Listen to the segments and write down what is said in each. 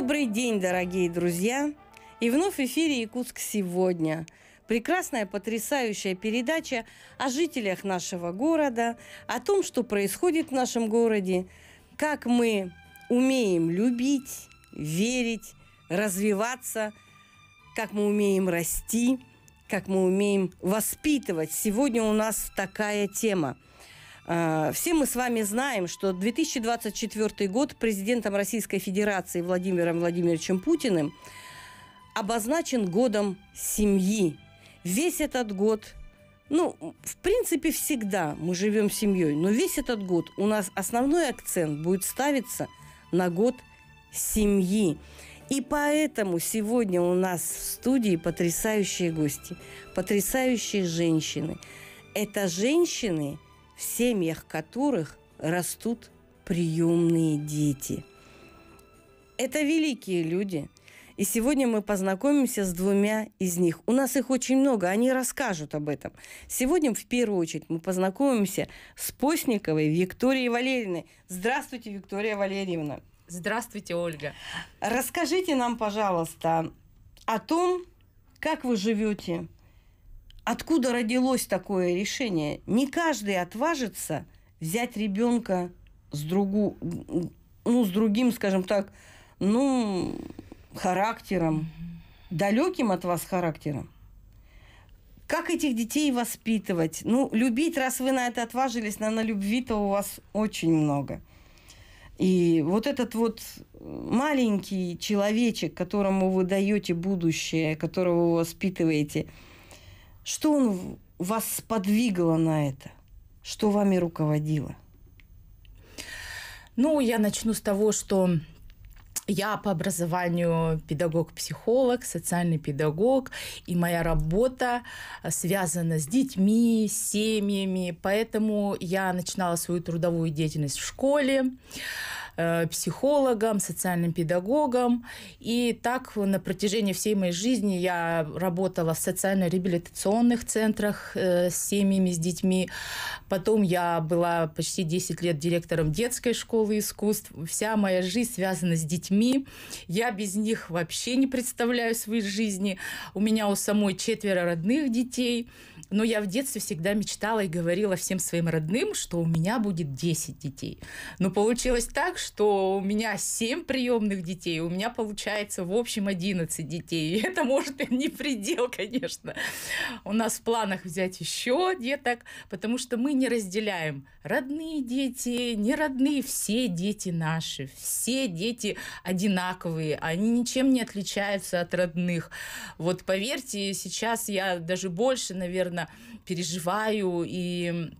Добрый день, дорогие друзья! И вновь в эфире «Якутск сегодня». Прекрасная, потрясающая передача о жителях нашего города, о том, что происходит в нашем городе, как мы умеем любить, верить, развиваться, как мы умеем расти, как мы умеем воспитывать. Сегодня у нас такая тема – а, все мы с вами знаем, что 2024 год президентом Российской Федерации Владимиром Владимировичем Путиным обозначен годом семьи. Весь этот год, ну, в принципе, всегда мы живем семьей, но весь этот год у нас основной акцент будет ставиться на год семьи. И поэтому сегодня у нас в студии потрясающие гости, потрясающие женщины. Это женщины – в семьях которых растут приемные дети. Это великие люди. И сегодня мы познакомимся с двумя из них. У нас их очень много, они расскажут об этом. Сегодня, в первую очередь, мы познакомимся с Постниковой Викторией Валерьевной. Здравствуйте, Виктория Валерьевна. Здравствуйте, Ольга. Расскажите нам, пожалуйста, о том, как вы живете, Откуда родилось такое решение? Не каждый отважится взять ребенка с другу, ну, с другим, скажем так, ну, характером, далеким от вас характером. Как этих детей воспитывать? Ну, любить, раз вы на это отважились, наверное, любви-то у вас очень много. И вот этот вот маленький человечек, которому вы даете будущее, которого вы воспитываете – что он вас подвигало на это? Что вами руководило? Ну, я начну с того, что я по образованию педагог-психолог, социальный педагог, и моя работа э, связана с детьми, с семьями, поэтому я начинала свою трудовую деятельность в школе. Э, психологом, социальным педагогом. И так на протяжении всей моей жизни я работала в социально-реабилитационных центрах э, с семьями, с детьми. Потом я была почти 10 лет директором детской школы искусств. Вся моя жизнь связана с детьми. Я без них вообще не представляю своей жизни. У меня у самой четверо родных детей – но я в детстве всегда мечтала и говорила всем своим родным, что у меня будет 10 детей. Но получилось так, что у меня 7 приемных детей, у меня получается в общем 11 детей. И это, может быть, не предел, конечно. У нас в планах взять еще деток, потому что мы не разделяем родные дети, не родные, все дети наши, все дети одинаковые, они ничем не отличаются от родных. Вот поверьте, сейчас я даже больше, наверное, наверное, переживаю и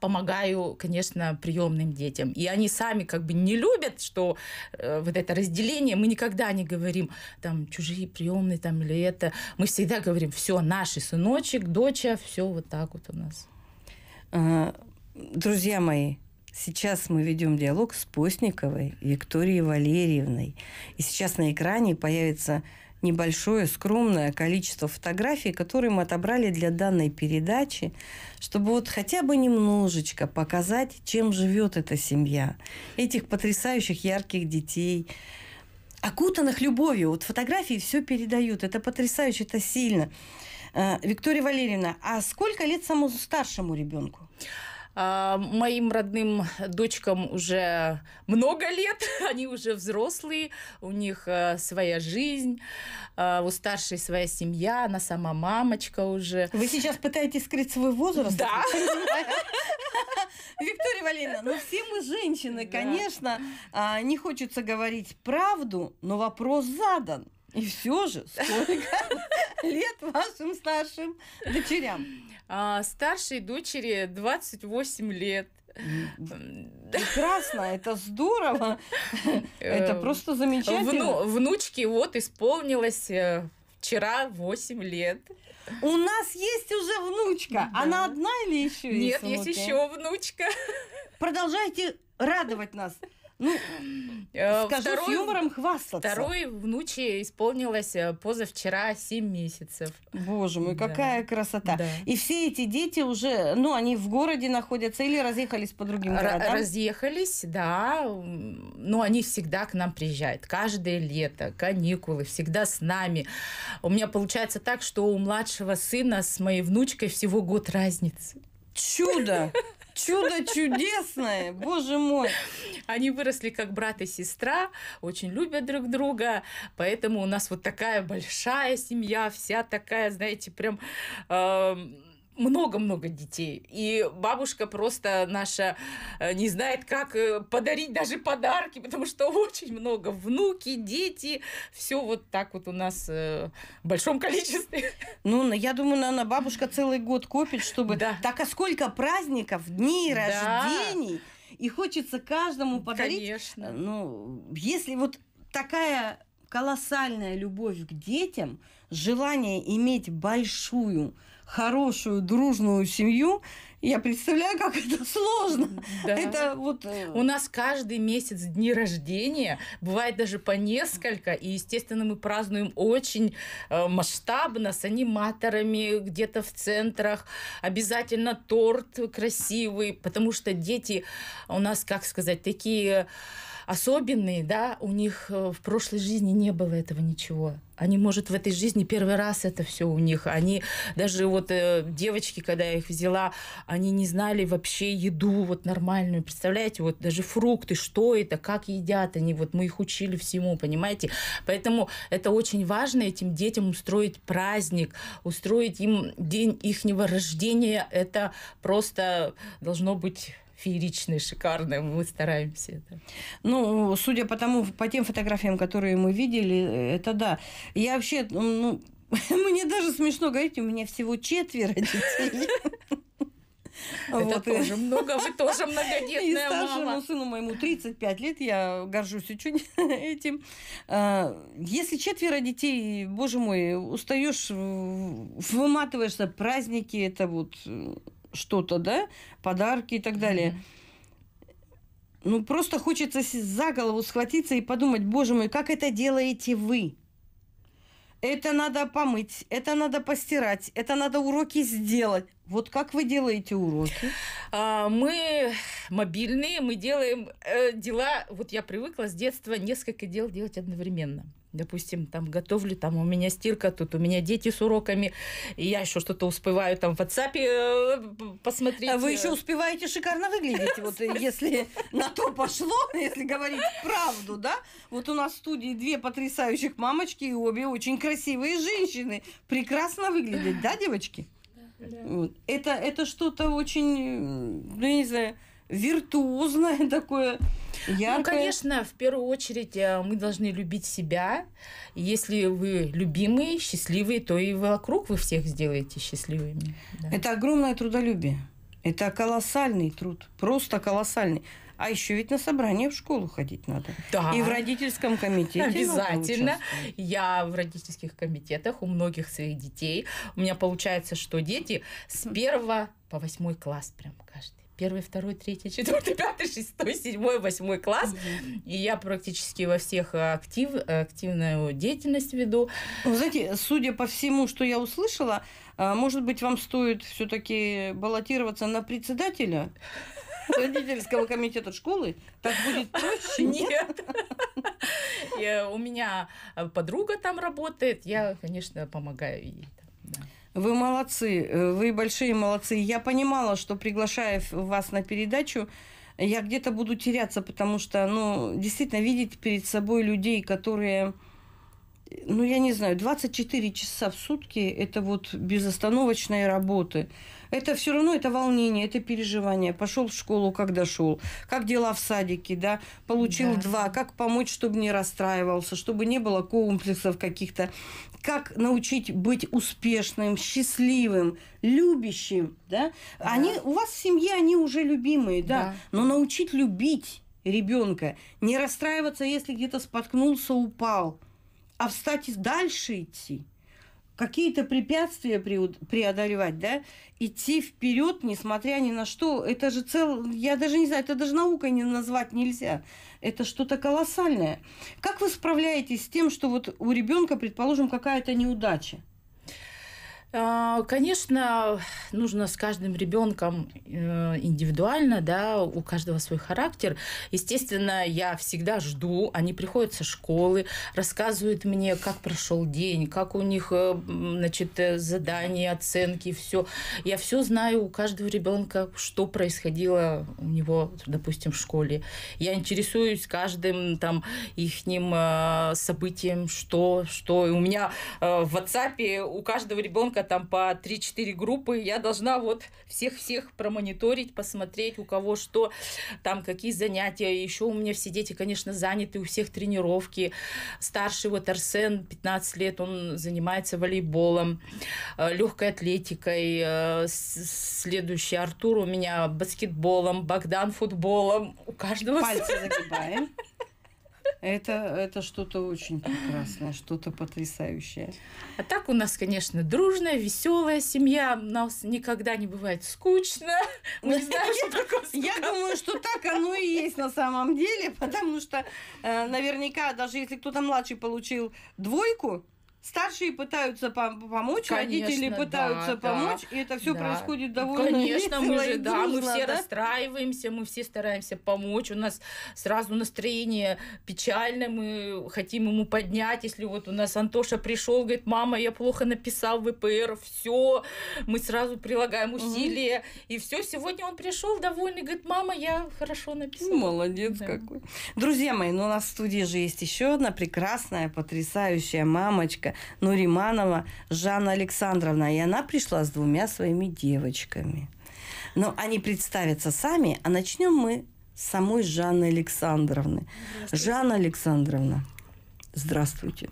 помогаю, конечно, приемным детям. И они сами как бы не любят, что э, вот это разделение. Мы никогда не говорим там чужие приемные там или это. Мы всегда говорим все наши сыночек, доча, все вот так вот у нас. А, друзья мои, сейчас мы ведем диалог с Постниковой Викторией Валерьевной. И сейчас на экране появится небольшое, скромное количество фотографий, которые мы отобрали для данной передачи, чтобы вот хотя бы немножечко показать, чем живет эта семья, этих потрясающих ярких детей, окутанных любовью. Вот фотографии все передают. Это потрясающе, это сильно. Э, Виктория Валерьевна, а сколько лет самому старшему ребенку? А, моим родным дочкам уже много лет, они уже взрослые, у них э, своя жизнь, а, у старшей своя семья, она сама мамочка уже. Вы сейчас пытаетесь скрыть свой возраст? Да. Виктория Валерьевна, ну все мы женщины, конечно, а, не хочется говорить правду, но вопрос задан. И все же, сколько лет вашим старшим дочерям? а, старшей дочери 28 лет. Прекрасно, это здорово, это эм, просто замечательно. Вну, внучке вот исполнилось э, вчера 8 лет. У нас есть уже внучка. Она одна или еще есть? Нет, есть еще внучка. Продолжайте радовать нас. Ну, э, э, скажу второй, с юмором хвастаться. Второй внуче исполнилось э, позавчера 7 месяцев. Боже мой, да. какая красота. Да. И все эти дети уже, ну, они в городе находятся или разъехались по другим городам? Разъехались, да. Но они всегда к нам приезжают. Каждое лето, каникулы, всегда с нами. У меня получается так, что у младшего сына с моей внучкой всего год разницы. Чудо! Чудо чудесное, боже мой. Они выросли как брат и сестра, очень любят друг друга, поэтому у нас вот такая большая семья, вся такая, знаете, прям... Э- много-много детей. И бабушка просто наша э, не знает, как э, подарить даже подарки, потому что очень много. Внуки, дети, все вот так вот у нас э, в большом количестве. Ну, я думаю, наверное, бабушка целый год копит, чтобы... Да. Так а сколько праздников, дней, да. рождений? И хочется каждому подарить. Конечно. Ну, если вот такая колоссальная любовь к детям, желание иметь большую хорошую, дружную семью, я представляю, как это сложно. Да. Это вот... Э, у нас каждый месяц дни рождения, бывает даже по несколько, и, естественно, мы празднуем очень э, масштабно, с аниматорами где-то в центрах, обязательно торт красивый, потому что дети у нас, как сказать, такие особенные, да, у них э, в прошлой жизни не было этого ничего. Они, может, в этой жизни первый раз это все у них. Они даже вот э, девочки, когда я их взяла, они не знали вообще еду вот нормальную. Представляете, вот даже фрукты, что это, как едят они. Вот мы их учили всему, понимаете? Поэтому это очень важно этим детям устроить праздник, устроить им день ихнего рождения. Это просто должно быть фееричный, шикарный. Мы стараемся это. Ну, судя по тому, по тем фотографиям, которые мы видели, это да. Я вообще, ну, ну мне даже смешно говорить, у меня всего четверо детей. Это вот. тоже много, вы тоже многодетная и старшему мама. сыну моему 35 лет, я горжусь очень этим. А, если четверо детей, боже мой, устаешь, выматываешься, праздники, это вот что-то, да, подарки и так далее. Ну, просто хочется за голову схватиться и подумать, боже мой, как это делаете вы? Это надо помыть, это надо постирать, это надо уроки сделать. Вот как вы делаете уроки? А, мы мобильные, мы делаем э, дела. Вот я привыкла с детства несколько дел делать одновременно. Допустим, там готовлю, там у меня стирка, тут у меня дети с уроками, и я еще что-то успеваю там в WhatsApp э, посмотреть. А вы э. еще успеваете шикарно выглядеть, вот э, если на то пошло, если говорить правду, да? Вот у нас в студии две потрясающих мамочки, и обе очень красивые женщины. Прекрасно выглядят, да, девочки? Да. Это, это что-то очень, ну, я не знаю, виртуозное такое яркое. Ну, конечно, в первую очередь э, мы должны любить себя. Если вы любимые, счастливые, то и вокруг вы всех сделаете счастливыми. Да. Это огромное трудолюбие. Это колоссальный труд, просто колоссальный. А еще ведь на собрание в школу ходить надо. Да. И в родительском комитете. Обязательно. Я в родительских комитетах у многих своих детей. У меня получается, что дети с первого по восьмой класс прям каждый первый, второй, третий, четвертый, пятый, шестой, седьмой, восьмой класс. Угу. И я практически во всех э, актив, э, активную деятельность веду. Вы знаете, судя по всему, что я услышала, э, может быть, вам стоит все-таки баллотироваться на председателя? родительского комитета школы, так будет проще? Нет. у меня подруга там работает, я, конечно, помогаю ей. Вы молодцы, э, вы большие молодцы. Я понимала, что приглашая вас на передачу, я где-то буду теряться, потому что, ну, действительно, видеть перед собой людей, которые, ну, я не знаю, 24 часа в сутки – это вот безостановочные работы. Это все равно, это волнение, это переживание. Пошел в школу, как дошел, как дела в садике, да, получил да. два, как помочь, чтобы не расстраивался, чтобы не было комплексов каких-то как научить быть успешным, счастливым, любящим, да? да. Они у вас в семье они уже любимые, да. да. Но научить любить ребенка, не расстраиваться, если где-то споткнулся, упал, а встать и дальше идти какие-то препятствия преодолевать, да, идти вперед, несмотря ни на что. Это же цел, я даже не знаю, это даже наукой не назвать нельзя. Это что-то колоссальное. Как вы справляетесь с тем, что вот у ребенка, предположим, какая-то неудача? А, конечно, нужно с каждым ребенком э, индивидуально, да, у каждого свой характер. Естественно, я всегда жду, они приходят со школы, рассказывают мне, как прошел день, как у них, э, значит, э, задания, оценки, все. Я все знаю у каждого ребенка, что происходило у него, допустим, в школе. Я интересуюсь каждым там их событием, что, что. И у меня в WhatsApp у каждого ребенка сколько там, по 3-4 группы, я должна вот всех-всех промониторить, посмотреть, у кого что, там какие занятия. Еще у меня все дети, конечно, заняты, у всех тренировки. Старший вот Арсен, 15 лет, он занимается волейболом, э, легкой атлетикой. Э, следующий Артур у меня баскетболом, Богдан футболом. У каждого... Пальцы загибаем. Это, это что-то очень прекрасное, что-то потрясающее. А так у нас, конечно, дружная, веселая семья. У нас никогда не бывает скучно. Мы не знаем, что такое Я думаю, что так оно и есть на самом деле, потому что э, наверняка даже если кто-то младший получил двойку, Старшие пытаются помочь, Конечно, родители пытаются да, помочь, да, и это все да. происходит довольно Конечно, мы же, да, мы все да? расстраиваемся, мы все стараемся помочь, у нас сразу настроение печальное, мы хотим ему поднять, если вот у нас Антоша пришел, говорит, мама, я плохо написал ВПР, все, мы сразу прилагаем усилия, угу. и все, сегодня он пришел довольный, говорит, мама, я хорошо написал. Молодец да. какой. Друзья мои, ну у нас в студии же есть еще одна прекрасная, потрясающая мамочка, хозяйка Нуриманова Жанна Александровна. И она пришла с двумя своими девочками. Но они представятся сами, а начнем мы с самой Жанны Александровны. Жанна Александровна, здравствуйте.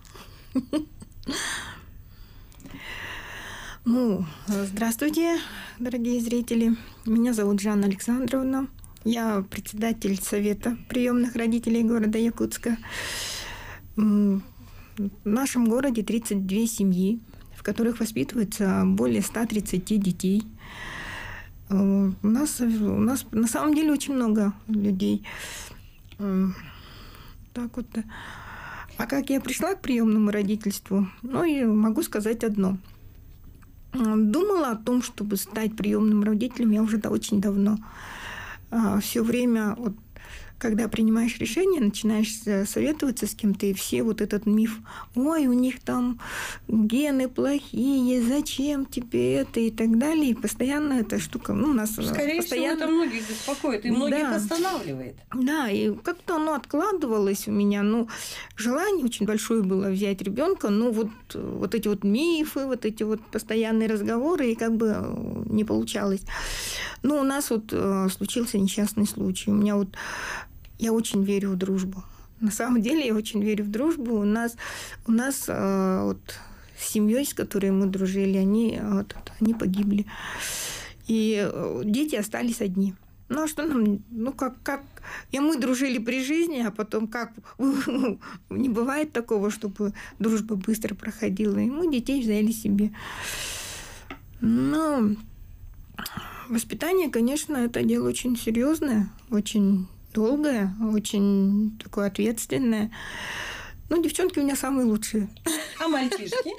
Ну, здравствуйте, дорогие зрители. Меня зовут Жанна Александровна. Я председатель Совета приемных родителей города Якутска. В нашем городе 32 семьи, в которых воспитывается более 130 детей. Э, у нас, у нас на самом деле очень много людей. Э, так вот. Э, а как я пришла к приемному родительству? Ну, и могу сказать одно. Думала о том, чтобы стать приемным родителем я уже да, очень давно. А Все время вот, когда принимаешь решение, начинаешь советоваться с кем-то, и все вот этот миф, ой, у них там гены плохие, зачем тебе это и так далее, и постоянно эта штука, ну, у нас Скорее постоянно... всего, это многих беспокоит, и многих да. останавливает. Да, и как-то оно откладывалось у меня, ну, желание очень большое было взять ребенка, но вот, вот эти вот мифы, вот эти вот постоянные разговоры, и как бы э, не получалось. Ну у нас вот э, случился несчастный случай. У меня вот я очень верю в дружбу. На самом деле я очень верю в дружбу. У нас, у нас э, вот, с семьей, с которой мы дружили, они, э, вот, они погибли. И э, дети остались одни. Ну, а что нам, ну, как, как, и мы дружили при жизни, а потом как, не бывает такого, чтобы дружба быстро проходила, и мы детей взяли себе. Но воспитание, конечно, это дело очень серьезное, очень долгое, очень такое ответственное. Ну, девчонки у меня самые лучшие. А мальчишки?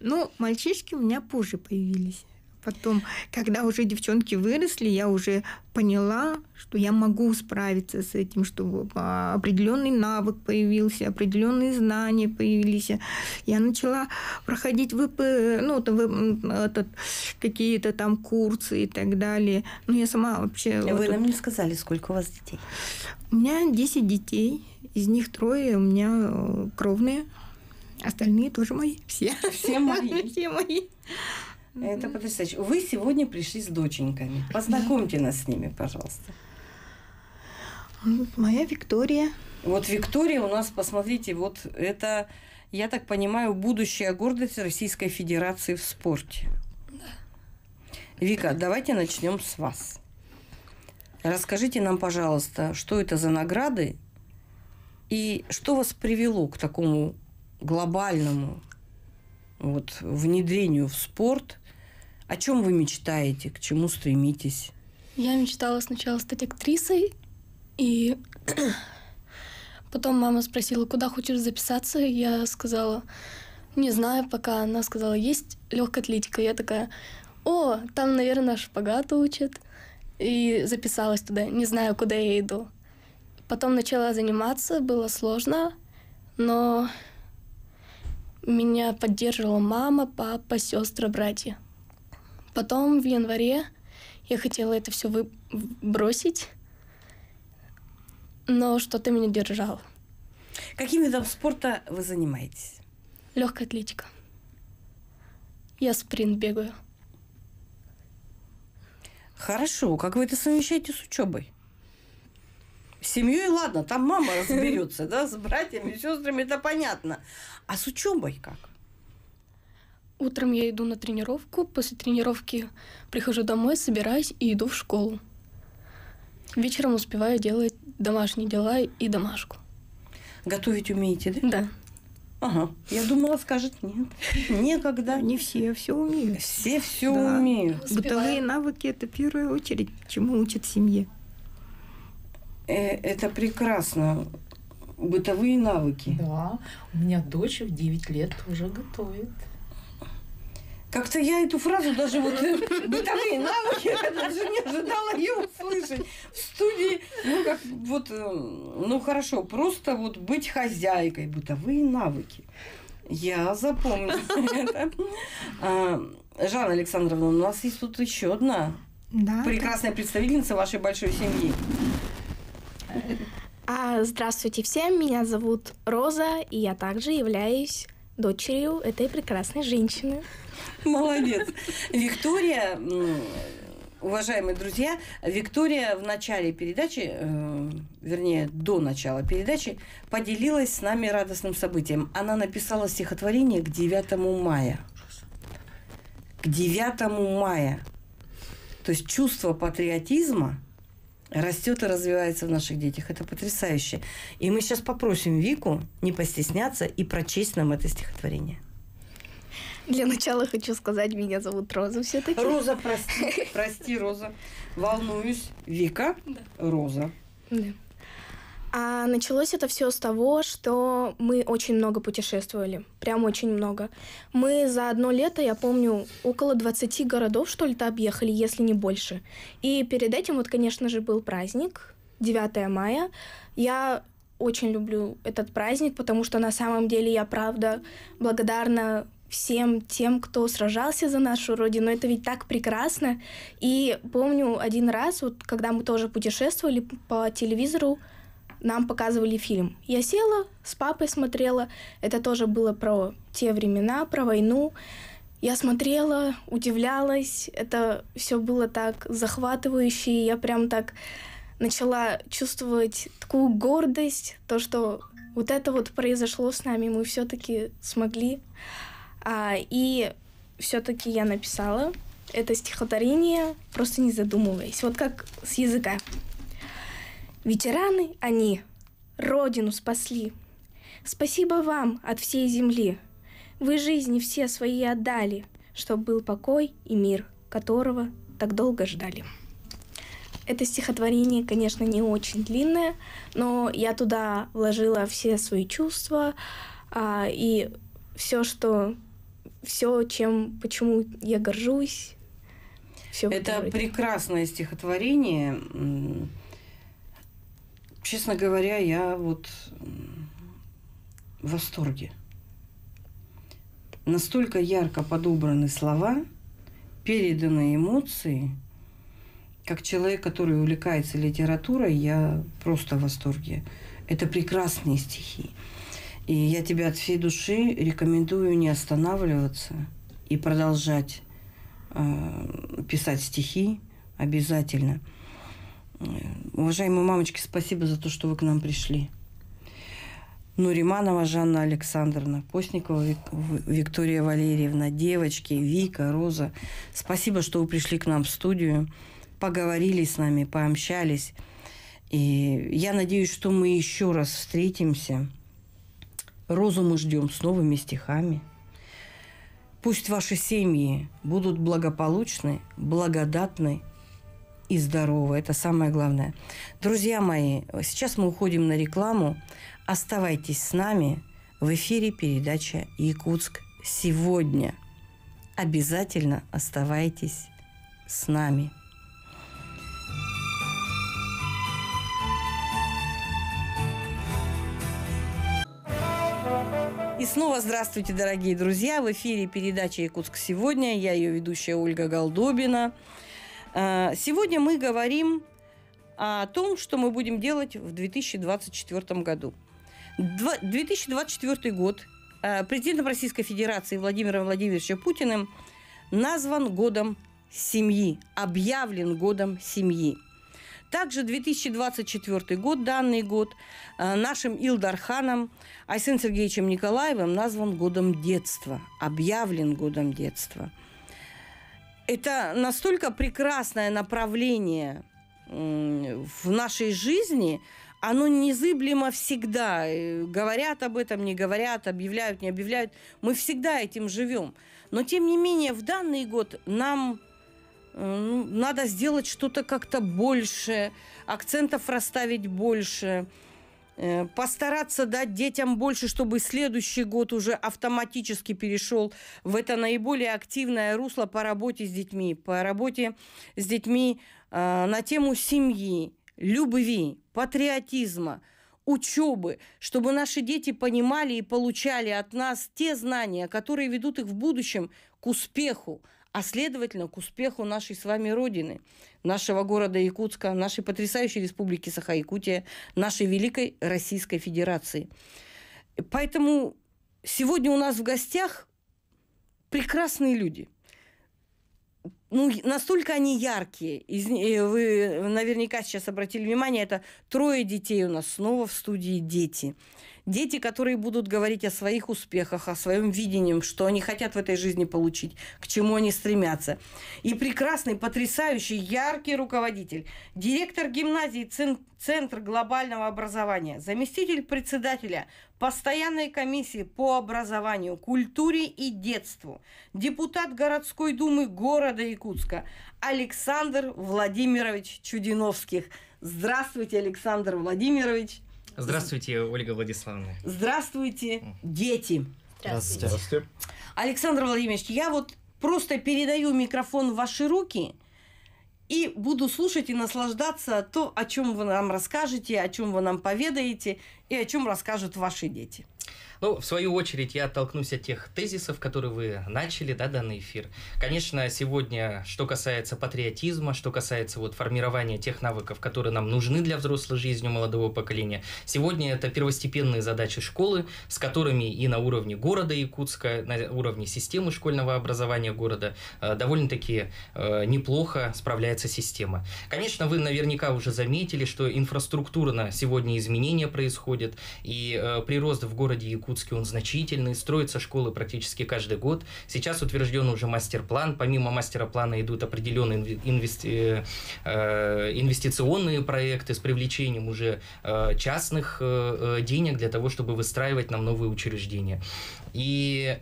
Ну, мальчишки у меня позже появились. Потом, когда уже девчонки выросли, я уже поняла, что я могу справиться с этим, чтобы а, определенный навык появился, определенные знания появились. Я начала проходить ВП, ну, этот, какие-то там курсы и так далее. Ну, я сама вообще... А вы вот нам не сказали, сколько у вас детей? У меня 10 детей, из них трое у меня э, кровные, остальные тоже мои, все. Все мои. Все мои. Это потрясающе. Вы сегодня пришли с доченьками. Познакомьте нас с ними, пожалуйста. Моя Виктория. Вот Виктория у нас, посмотрите, вот это, я так понимаю, будущая гордость Российской Федерации в спорте. Да. Вика, давайте начнем с вас. Расскажите нам, пожалуйста, что это за награды и что вас привело к такому глобальному вот, внедрению в спорт о чем вы мечтаете, к чему стремитесь? Я мечтала сначала стать актрисой, и потом мама спросила, куда хочешь записаться. Я сказала, не знаю пока. Она сказала, есть легкая атлетика. Я такая, о, там, наверное, шпагату учат. И записалась туда. Не знаю, куда я иду. Потом начала заниматься, было сложно, но меня поддерживала мама, папа, сестры, братья. Потом в январе я хотела это все выбросить, но что-то меня держало. Каким видом спорта вы занимаетесь? Легкая атлетика. Я спринт бегаю. Хорошо. Как вы это совмещаете с учебой? С семьей, ладно, там мама разберется, да, с братьями, сестрами, это понятно. А с учебой как? Утром я иду на тренировку, после тренировки прихожу домой, собираюсь и иду в школу. Вечером успеваю делать домашние дела и домашку. Готовить умеете, да? Да. Ага. Я думала, скажет нет. Никогда. Не все все умеют. Все все да. умеют. Успеваю. Бытовые навыки это в первую очередь, чему учат семье. Э, это прекрасно. Бытовые навыки. Да. У меня дочь в 9 лет уже готовит. Как-то я эту фразу даже вот э, бытовые навыки, я даже не ожидала ее услышать в студии. Ну, как вот, э, ну хорошо, просто вот быть хозяйкой, бытовые навыки. Я запомню это. А, Жанна Александровна, у нас есть тут еще одна да, прекрасная представительница вашей большой семьи. А, здравствуйте всем, меня зовут Роза, и я также являюсь дочерью этой прекрасной женщины. Молодец. Виктория, уважаемые друзья, Виктория в начале передачи, э, вернее, до начала передачи, поделилась с нами радостным событием. Она написала стихотворение к 9 мая. К 9 мая. То есть чувство патриотизма растет и развивается в наших детях. Это потрясающе. И мы сейчас попросим Вику не постесняться и прочесть нам это стихотворение. Для начала хочу сказать, меня зовут Роза все-таки. Роза, прости, прости, Роза. Волнуюсь. Вика, да. Роза. Да. А началось это все с того, что мы очень много путешествовали. Прям очень много. Мы за одно лето, я помню, около 20 городов, что ли, то объехали, если не больше. И перед этим, вот, конечно же, был праздник, 9 мая. Я очень люблю этот праздник, потому что на самом деле я правда благодарна всем тем, кто сражался за нашу родину. Это ведь так прекрасно. И помню один раз, вот, когда мы тоже путешествовали по телевизору, нам показывали фильм. Я села, с папой смотрела. Это тоже было про те времена, про войну. Я смотрела, удивлялась. Это все было так захватывающе. И я прям так начала чувствовать такую гордость, то, что вот это вот произошло с нами, мы все-таки смогли. А, и все-таки я написала это стихотворение, просто не задумываясь. Вот как с языка. Ветераны они Родину спасли. Спасибо вам от всей земли. Вы жизни все свои отдали, чтобы был покой и мир, которого так долго ждали. Это стихотворение, конечно, не очень длинное, но я туда вложила все свои чувства а, и все, что все, чем, почему я горжусь. Все Это прекрасное стихотворение. Честно говоря, я вот в восторге. Настолько ярко подобраны слова, переданы эмоции. Как человек, который увлекается литературой, я просто в восторге. Это прекрасные стихи. И я тебе от всей души рекомендую не останавливаться и продолжать э, писать стихи обязательно. Э, уважаемые мамочки, спасибо за то, что вы к нам пришли. Нуриманова Жанна Александровна, Постникова Вик... Виктория Валерьевна, девочки, Вика, Роза. Спасибо, что вы пришли к нам в студию, поговорили с нами, пообщались. И я надеюсь, что мы еще раз встретимся – Розу мы ждем с новыми стихами. Пусть ваши семьи будут благополучны, благодатны и здоровы. Это самое главное. Друзья мои, сейчас мы уходим на рекламу. Оставайтесь с нами. В эфире передача «Якутск сегодня». Обязательно оставайтесь с нами. И снова здравствуйте, дорогие друзья. В эфире передача «Якутск сегодня». Я ее ведущая Ольга Голдобина. А, сегодня мы говорим о том, что мы будем делать в 2024 году. 2024 год а, президентом Российской Федерации Владимиром Владимировичем Путиным назван годом семьи, объявлен годом семьи – также 2024 год, данный год, э, нашим Илдарханом Айсен Сергеевичем Николаевым назван годом детства, объявлен годом детства. Это настолько прекрасное направление в нашей жизни, оно незыблемо всегда. Э, говорят об этом, не говорят, объявляют, не объявляют. Мы всегда этим живем. Но, тем не менее, в данный год нам Э, ну, надо сделать что-то как-то больше, акцентов расставить больше, э, постараться дать детям больше, чтобы следующий год уже автоматически перешел в это наиболее активное русло по работе с детьми, по работе с детьми э, на тему семьи, любви, патриотизма, учебы, чтобы наши дети понимали и получали от нас те знания, которые ведут их в будущем к успеху, а следовательно к успеху нашей с вами Родины, нашего города Якутска, нашей потрясающей республики Саха-Якутия, нашей великой Российской Федерации. Поэтому сегодня у нас в гостях прекрасные люди – ну, настолько они яркие. Из, э, вы наверняка сейчас обратили внимание, это трое детей у нас снова в студии дети. Дети, которые будут говорить о своих успехах, о своем видении, что они хотят в этой жизни получить, к чему они стремятся. И прекрасный, потрясающий, яркий руководитель, директор гимназии Центр глобального образования, заместитель председателя постоянной комиссии по образованию, культуре и детству, депутат городской думы города Якутска Александр Владимирович Чудиновских. Здравствуйте, Александр Владимирович. Здравствуйте, Ольга Владиславовна. Здравствуйте, дети. Здравствуйте. Здравствуйте. Александр Владимирович, я вот просто передаю микрофон в ваши руки и буду слушать и наслаждаться то, о чем вы нам расскажете, о чем вы нам поведаете и о чем расскажут ваши дети. Ну, в свою очередь, я оттолкнусь от тех тезисов, которые вы начали, да, данный эфир. Конечно, сегодня, что касается патриотизма, что касается вот формирования тех навыков, которые нам нужны для взрослой жизни молодого поколения, сегодня это первостепенные задачи школы, с которыми и на уровне города Якутска, на уровне системы школьного образования города э, довольно-таки э, неплохо справляется система. Конечно, вы наверняка уже заметили, что инфраструктурно сегодня изменения происходят, происходит, и э, прирост в городе Якутске, он значительный, строятся школы практически каждый год. Сейчас утвержден уже мастер-план, помимо мастер-плана идут определенные инвести... э, инвестиционные проекты с привлечением уже э, частных э, э денег для того, чтобы выстраивать нам новые учреждения. И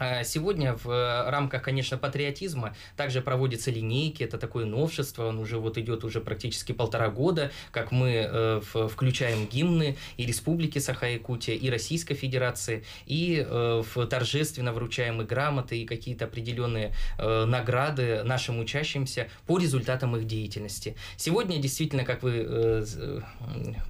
а, сегодня в э, рамках, конечно, патриотизма также проводятся линейки, это такое новшество, он уже вот идет уже практически полтора года, как мы э, включаем гимны и Республики Саха-Якутия, и Российской Федерации, и э, торжественно вручаем и грамоты, и какие-то определенные награды нашим учащимся по результатам их деятельности. Сегодня действительно, как вы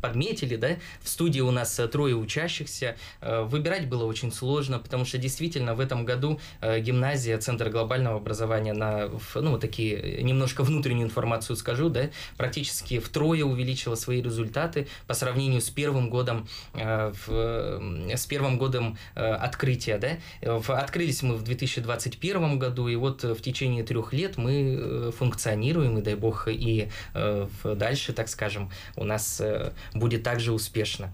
подметили, да, в студии у нас трое учащихся, выбирать было очень сложно, потому что действительно в этом году э, гимназия, Центр глобального образования на, ну, такие, э, немножко внутреннюю информацию скажу, да, практически втрое увеличила свои результаты по сравнению с первым годом, э, с первым годом открытия, да. Открылись мы в 2021 году, и вот в течение трех лет мы функционируем, и дай бог, и дальше, так скажем, у нас будет также успешно.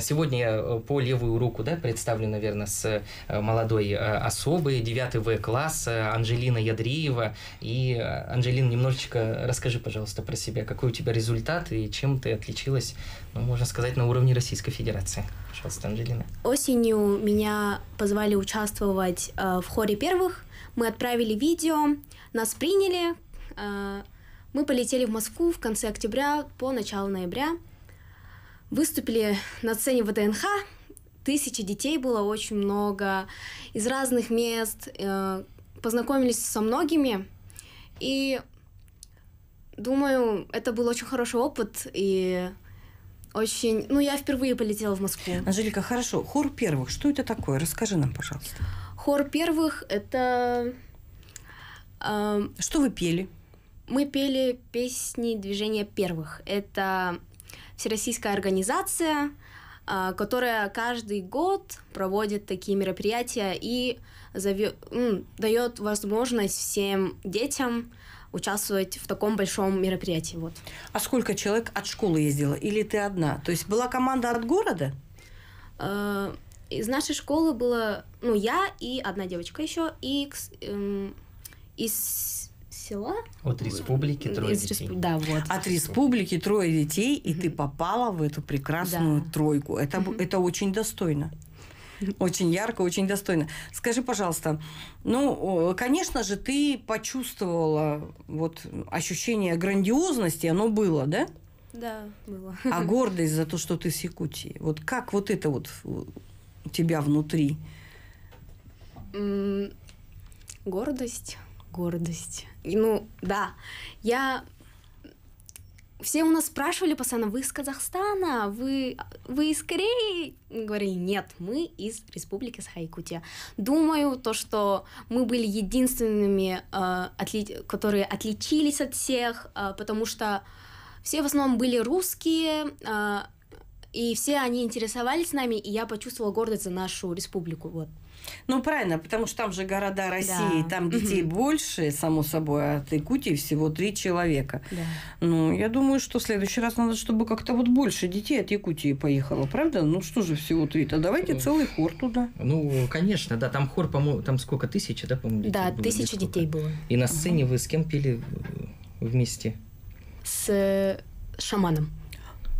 Сегодня по левую руку, да, представлю, наверное, с молодой особые, 9 В класс, Анжелина Ядриева. И, Анжелина, немножечко расскажи, пожалуйста, про себя. Какой у тебя результат и чем ты отличилась, ну, можно сказать, на уровне Российской Федерации? Пожалуйста, Анжелина. Осенью меня позвали участвовать э, в хоре первых. Мы отправили видео, нас приняли. Э, мы полетели в Москву в конце октября по начало ноября. Выступили на сцене ВДНХ, тысячи детей было очень много из разных мест, э, познакомились со многими, и думаю, это был очень хороший опыт, и очень... Ну, я впервые полетела в Москву. Анжелика, хорошо, хор первых, что это такое? Расскажи нам, пожалуйста. Хор первых — это... Э, что вы пели? Мы пели песни движения первых. Это всероссийская организация, а, которая каждый год проводит такие мероприятия и дает возможность всем детям участвовать в таком большом мероприятии. Вот. А сколько человек от школы ездило? Или ты одна? То есть была команда от города? А, из нашей школы было, ну, я и одна девочка еще, и из села. От республики трое Из детей. Да, вот. От республики трое детей, и ты попала в эту прекрасную да. тройку. Это, это очень достойно. Очень ярко, очень достойно. Скажи, пожалуйста, ну, конечно же, ты почувствовала вот ощущение грандиозности, оно было, да? Да, было. А гордость за то, что ты с Якутии. Вот как вот это вот у тебя внутри? Гордость, гордость ну, да. Я... Все у нас спрашивали постоянно, вы из Казахстана, вы, вы из Кореи? говорили, нет, мы из Республики саха Думаю, то, что мы были единственными, э, отли... которые отличились от всех, э, потому что все в основном были русские, э, и все они интересовались нами, и я почувствовала гордость за нашу республику, вот. Ну, правильно, потому что там же города России, да. там детей угу. больше, само собой, а от Якутии всего три человека. Да. Ну, я думаю, что в следующий раз надо, чтобы как-то вот больше детей от Якутии поехало, правда? Ну, что же всего три? то давайте э, целый хор туда. Ну, конечно, да, там хор, по-моему, там сколько, тысяча, да, по-моему? Да, было, тысяча детей было. И на сцене угу. вы с кем пили э, вместе? С э, шаманом.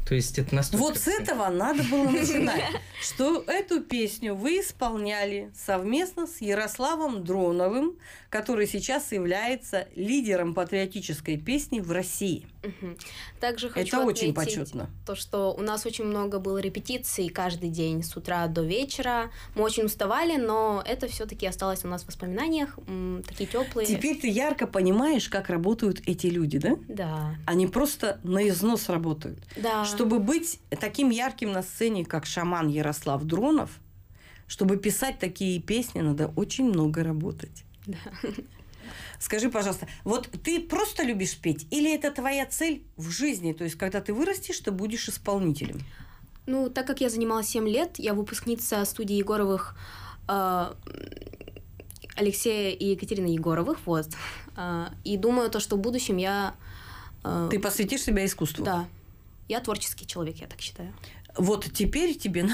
То есть это настолько... Вот с этого надо было начинать, что эту песню вы исполняли совместно с Ярославом Дроновым, который сейчас является лидером патриотической песни в России. Также хочу Это очень почетно. То, что у нас очень много было репетиций каждый день с утра до вечера. Мы очень уставали, но это все-таки осталось у нас в воспоминаниях, такие теплые. Теперь ты ярко понимаешь, как работают эти люди, да? Да. Они просто на износ работают. Да. Чтобы быть таким ярким на сцене, как шаман Ярослав Дронов, чтобы писать такие песни, надо очень много работать. Да. Скажи, пожалуйста, вот ты просто любишь петь, или это твоя цель в жизни? То есть, когда ты вырастешь, ты будешь исполнителем? Ну, так как я занималась 7 лет, я выпускница студии Егоровых э, Алексея и Екатерины Егоровых, вот. Э, и думаю, то, что в будущем я... Э, ты посвятишь себя искусству? Да. Я творческий человек, я так считаю. Вот теперь тебе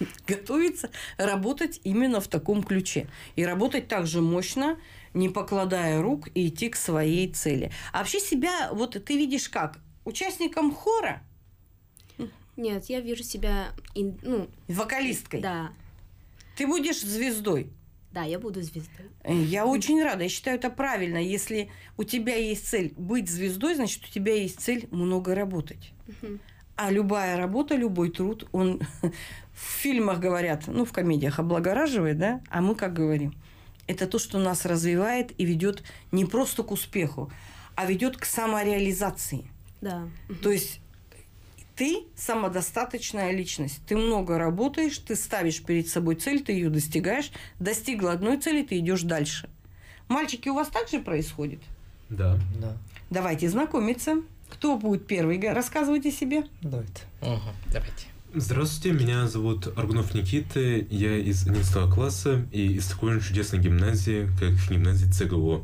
готовиться работать именно в таком ключе. И работать так же мощно, не покладая рук, и идти к своей цели. А вообще себя, вот ты видишь как? Участником хора? Нет, я вижу себя... Ну, Вокалисткой? Да. Ты будешь звездой? Да, я буду звездой. Я очень рада. Я считаю это правильно. Если у тебя есть цель быть звездой, значит, у тебя есть цель много работать. Угу. А любая работа, любой труд, он в фильмах говорят, ну, в комедиях облагораживает, да, а мы как говорим? Это то, что нас развивает и ведет не просто к успеху, а ведет к самореализации. Да. То есть ты самодостаточная личность. Ты много работаешь, ты ставишь перед собой цель, ты ее достигаешь. Достигла одной цели, ты идешь дальше. Мальчики, у вас также происходит? Да. да. Давайте знакомиться. Кто будет первый? Рассказывайте себе. Давайте. Угу, давайте. Здравствуйте, меня зовут Аргунов Никита, я из 11 класса и из такой же чудесной гимназии, как гимназия ЦГО.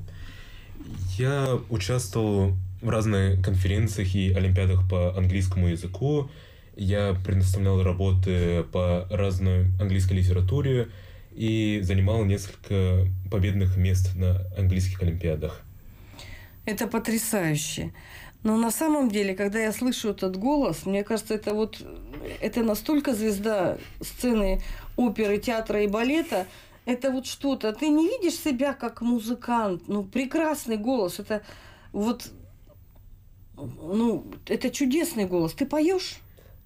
Я участвовал в разных конференциях и олимпиадах по английскому языку, я предоставлял работы по разной английской литературе и занимал несколько победных мест на английских олимпиадах. Это потрясающе. Но на самом деле, когда я слышу этот голос, мне кажется, это вот это настолько звезда сцены оперы, театра и балета. Это вот что-то. Ты не видишь себя как музыкант. Ну, прекрасный голос. Это вот ну, это чудесный голос. Ты поешь?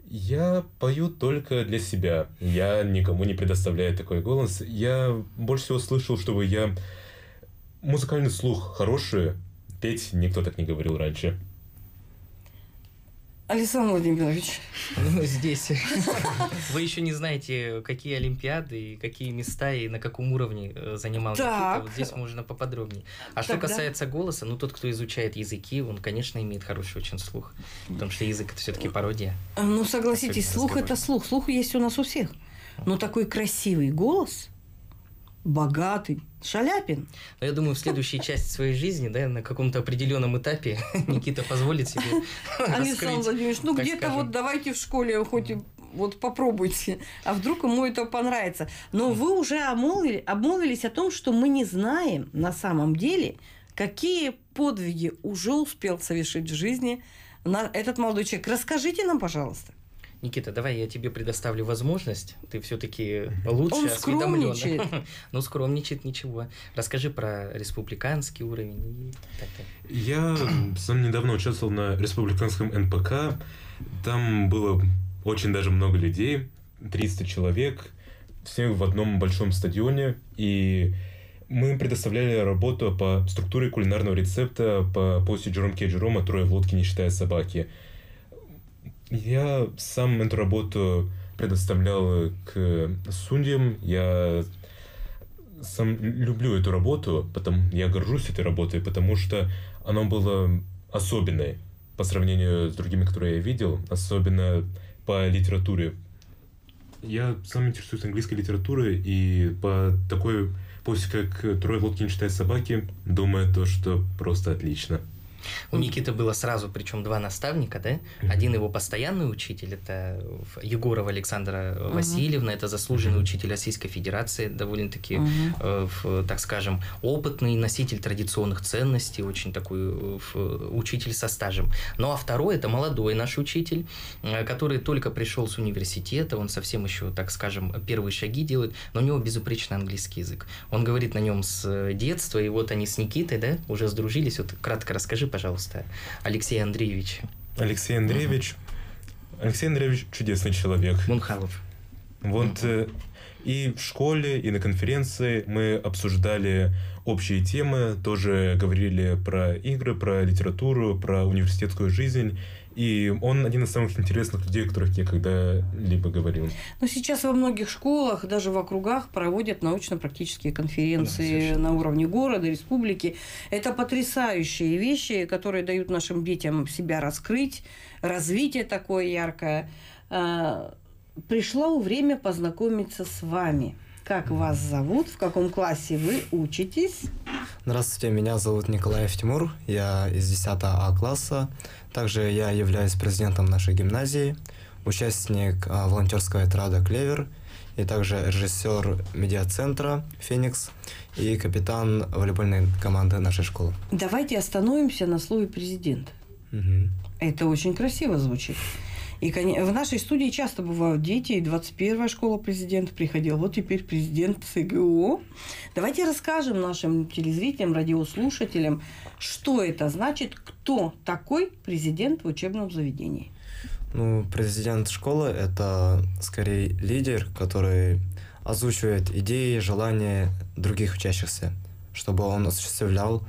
Я пою только для себя. Я никому не предоставляю такой голос. Я больше всего слышал, чтобы я музыкальный слух хороший. Петь никто так не говорил раньше. Александр Владимирович. Ну, здесь. Вы еще не знаете, какие Олимпиады, какие места и на каком уровне э, занимал Никита. Вот здесь можно поподробнее. А что касается голоса, ну, тот, кто изучает языки, он, конечно, имеет хороший очень слух. Потому что язык – это все-таки пародия. Э, ну, согласитесь, слух – это слух. Слух есть у нас у всех. Но такой красивый голос богатый. Шаляпин. Но ну, я думаю, в следующей части своей жизни, да, на каком-то определенном этапе Никита позволит себе Александр Владимирович, ну где-то вот давайте в школе хоть вот попробуйте, а вдруг ему это понравится. Но вы уже обмолвили, обмолвились о том, что мы не знаем на самом деле, какие подвиги уже успел совершить в жизни этот молодой человек. Расскажите нам, пожалуйста. Никита, давай я тебе предоставлю возможность. Ты все-таки лучше Он осведомлен. ну, скромничает ничего. Расскажи про республиканский уровень. Я сам недавно участвовал на республиканском НПК. Там было очень даже много людей, 300 человек, все в одном большом стадионе, и мы предоставляли работу по структуре кулинарного рецепта по посте Джером Кеджерома «Трое в лодке, не считая собаки». Я сам эту работу предоставлял к судьям. Я сам люблю эту работу, потому я горжусь этой работой, потому что она была особенной по сравнению с другими, которые я видел, особенно по литературе. Я сам интересуюсь английской литературой, и по такой, после как Трой Лоткин читает собаки, думаю то, что просто отлично. У Никиты было сразу, причем два наставника, да? Один его постоянный учитель, это Егорова Александра Васильевна, это заслуженный учитель Российской Федерации, довольно-таки, э, так скажем, опытный носитель традиционных ценностей, очень такой э, учитель со стажем. Ну а второй это молодой наш учитель, э, который только пришел с университета, он совсем еще, так скажем, первые шаги делает, но у него безупречный английский язык. Он говорит на нем с детства, и вот они с Никитой, да, уже сдружились. Вот кратко расскажи, пожалуйста, Алексей Андреевич. Алексей Андреевич. Угу. Алексей Андреевич чудесный человек. Мунхалов. Вот угу. и в школе, и на конференции мы обсуждали общие темы, тоже говорили про игры, про литературу, про университетскую жизнь. И он один из самых интересных людей, о которых я когда-либо говорил. Но ну, сейчас во многих школах, даже в округах, проводят научно-практические конференции да, на уровне города, республики. Это потрясающие вещи, которые дают нашим детям себя раскрыть, развитие такое яркое. А, пришло время познакомиться с вами. Как вас зовут? В каком классе вы учитесь? Здравствуйте, меня зовут Николаев Тимур. Я из 10 А класса. Также я являюсь президентом нашей гимназии, участник а, волонтерского отряда «Клевер», и также режиссер медиацентра «Феникс» и капитан волейбольной команды нашей школы. Давайте остановимся на слове «президент». Угу. Это очень красиво звучит. И в нашей студии часто бывают дети, и 21-я школа президента приходила, вот теперь президент ЦГУ. Давайте расскажем нашим телезрителям, радиослушателям, что это значит, кто такой президент в учебном заведении. Ну, президент школы – это скорее лидер, который озвучивает идеи, желания других учащихся, чтобы он осуществлял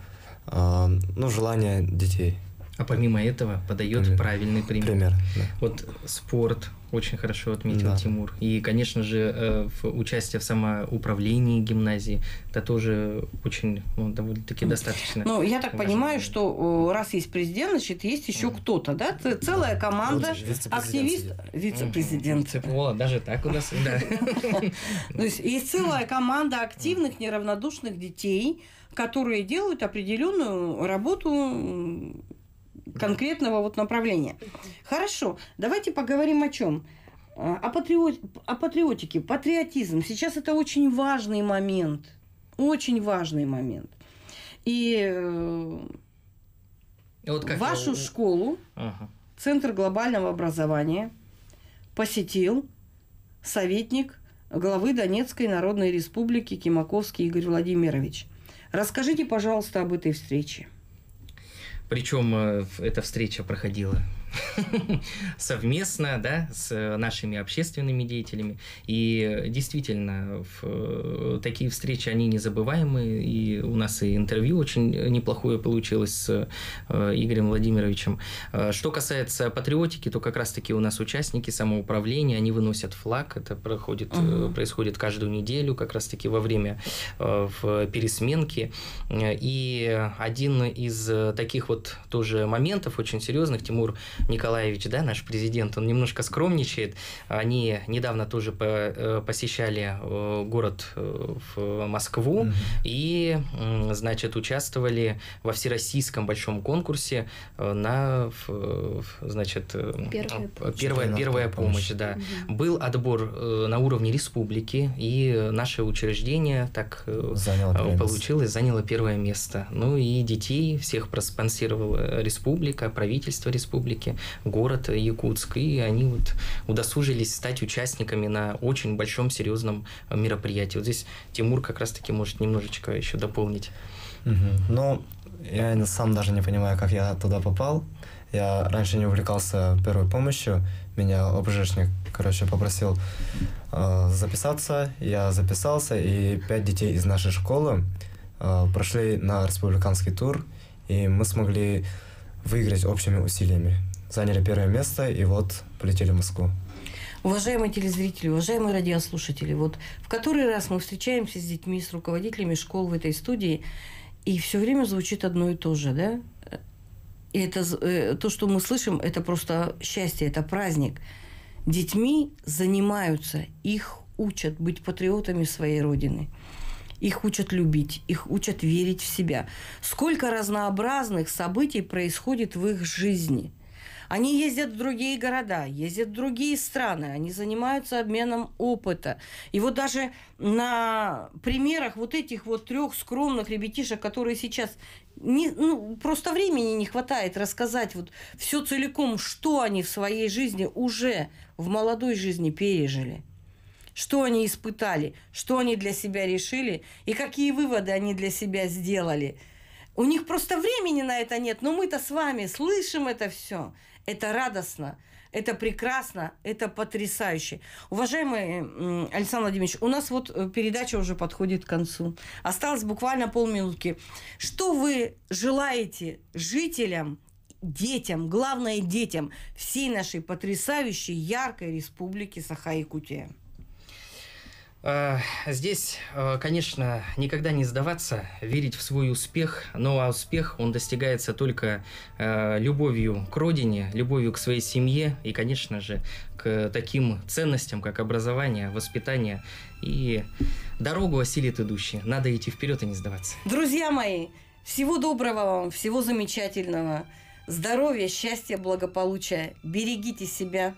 э, ну, желания детей а помимо этого подает пример. правильный пример. пример да. Вот спорт очень хорошо отметил да. Тимур. И, конечно же, э, в участие в самоуправлении гимназии, это тоже очень ну, довольно-таки ну, достаточно. Ну, я так важно. понимаю, что раз есть президент, значит, есть еще mm. кто-то, да? Целая команда активист, вице-президент. ЦПО, даже так у нас. То есть есть целая команда активных, неравнодушных детей, которые делают определенную работу конкретного вот направления. Хорошо, давайте поговорим о чем? А, о, патриот, о патриотике, патриотизм. Сейчас это очень важный момент. Очень важный момент. И э, вот как вашу я... школу, ага. Центр глобального образования, посетил советник главы Донецкой Народной Республики Кимаковский Игорь Владимирович. Расскажите, пожалуйста, об этой встрече. Причем э, эта встреча проходила совместно да, с нашими общественными деятелями. И действительно, в, э, такие встречи, они незабываемые. И у нас и интервью очень неплохое получилось с э, Игорем Владимировичем. Э, что касается патриотики, то как раз-таки у нас участники самоуправления, они выносят флаг. Это проходит, угу. происходит каждую неделю, как раз-таки во время в пересменке. И один из таких вот тоже моментов очень серьезных, Тимур Николаевич, да, наш президент, он немножко скромничает. Они недавно тоже э, посещали э, город э, в Москву mm-hmm. и, значит, участвовали во всероссийском большом конкурсе на, значит, первая, первая, первая помощь, да. Mm-hmm. Был отбор на уровне республики, и наше учреждение так заняло получилось, заняло первое место. Ну и детей всех проспонсировала республика, правительство республики город Якутск, и они вот удосужились стать участниками на очень большом серьезном э, мероприятии. Вот здесь Тимур как раз-таки может немножечко еще дополнить. Угу. Ну, Но я сам даже не понимаю, как я туда попал. Я раньше не увлекался первой помощью. Меня обжишник, короче, попросил э, записаться. Я записался, и пять детей из нашей школы э, прошли на республиканский тур, и мы смогли выиграть общими усилиями заняли первое место и вот полетели в Москву. Уважаемые телезрители, уважаемые радиослушатели, вот в который раз мы встречаемся с детьми, с руководителями школ в этой студии, и все время звучит одно и то же, да? И это э, то, что мы слышим, это просто счастье, это праздник. Детьми занимаются, их учат быть патриотами своей родины. Их учат любить, их учат верить в себя. Сколько разнообразных событий происходит в их жизни – они ездят в другие города, ездят в другие страны, они занимаются обменом опыта. И вот даже на примерах вот этих вот трех скромных ребятишек, которые сейчас не, ну, просто времени не хватает рассказать вот все целиком, что они в своей жизни уже в молодой жизни пережили что они испытали, что они для себя решили и какие выводы они для себя сделали. У них просто времени на это нет, но мы-то с вами слышим это все. Это радостно, это прекрасно, это потрясающе. Уважаемый Александр Владимирович, у нас вот э, передача уже подходит к концу. Осталось буквально полминутки. Что вы желаете жителям детям, главное детям всей нашей потрясающей яркой республики Саха-Якутия. А, здесь, а, конечно, никогда не сдаваться, верить в свой успех, но успех, он достигается только а, любовью к родине, любовью к своей семье и, конечно же, к таким ценностям, как образование, воспитание и дорогу осилит идущий. Надо идти вперед и не сдаваться. Друзья мои, всего доброго вам, всего замечательного, здоровья, счастья, благополучия. Берегите себя,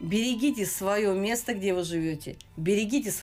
берегите свое место, где вы живете, берегите